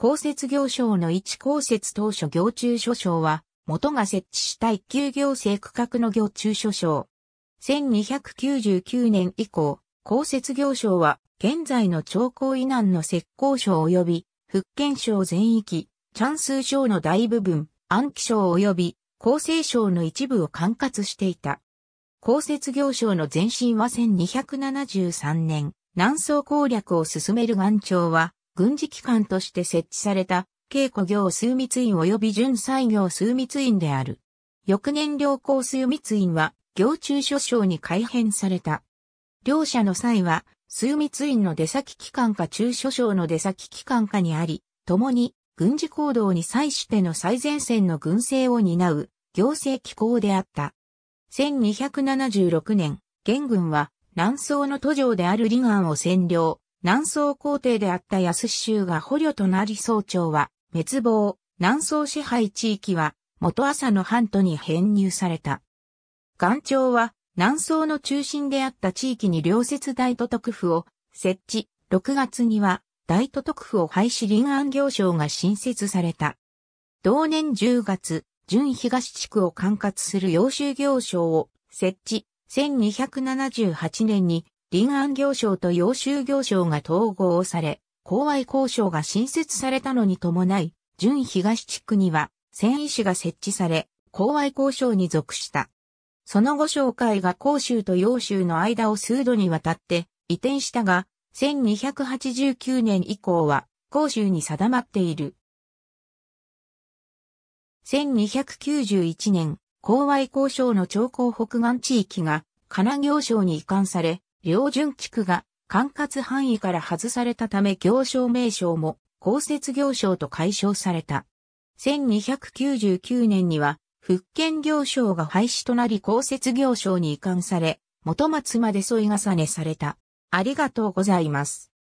公設業省の一公設当初行中所省は、元が設置した一級行政区画の行中所省。1299年以降、公設業省は、現在の長江以南の石膏省及び、福建省全域、チャンス省の大部分、安徽省及び、厚生省の一部を管轄していた。公設業省の前身は1273年、南宋攻略を進める元朝は、軍事機関として設置された、稽古業枢密院及び巡災業枢密院である。翌年両校枢密院は、行中諸省に改編された。両者の際は、枢密院の出先機関か中諸省の出先機関かにあり、共に軍事行動に際しての最前線の軍政を担う行政機構であった。1276年、元軍は南宋の都城である離岸を占領、南宋皇帝であった安州が捕虜となり総長は滅亡、南宋支配地域は元朝の半島に編入された。岩町は南宋の中心であった地域に両節大都督府を設置、6月には大都督府を廃止臨安行省が新設された。同年10月、準東地区を管轄する洋州行省を設置、1278年に臨安行省と洋州行省が統合され、公愛交渉が新設されたのに伴い、準東地区には、繊維市が設置され、公愛交渉に属した。その後紹介が甲州と洋州の間を数度にわたって移転したが、1289年以降は甲州に定まっている。1291年、公愛交渉の長江北岸地域が、金行省に移管され、両順地区が管轄範囲から外されたため行商名称も公設行商と解消された。1299年には復権行商が廃止となり公設行商に移管され、元松まで添い重ねされた。ありがとうございます。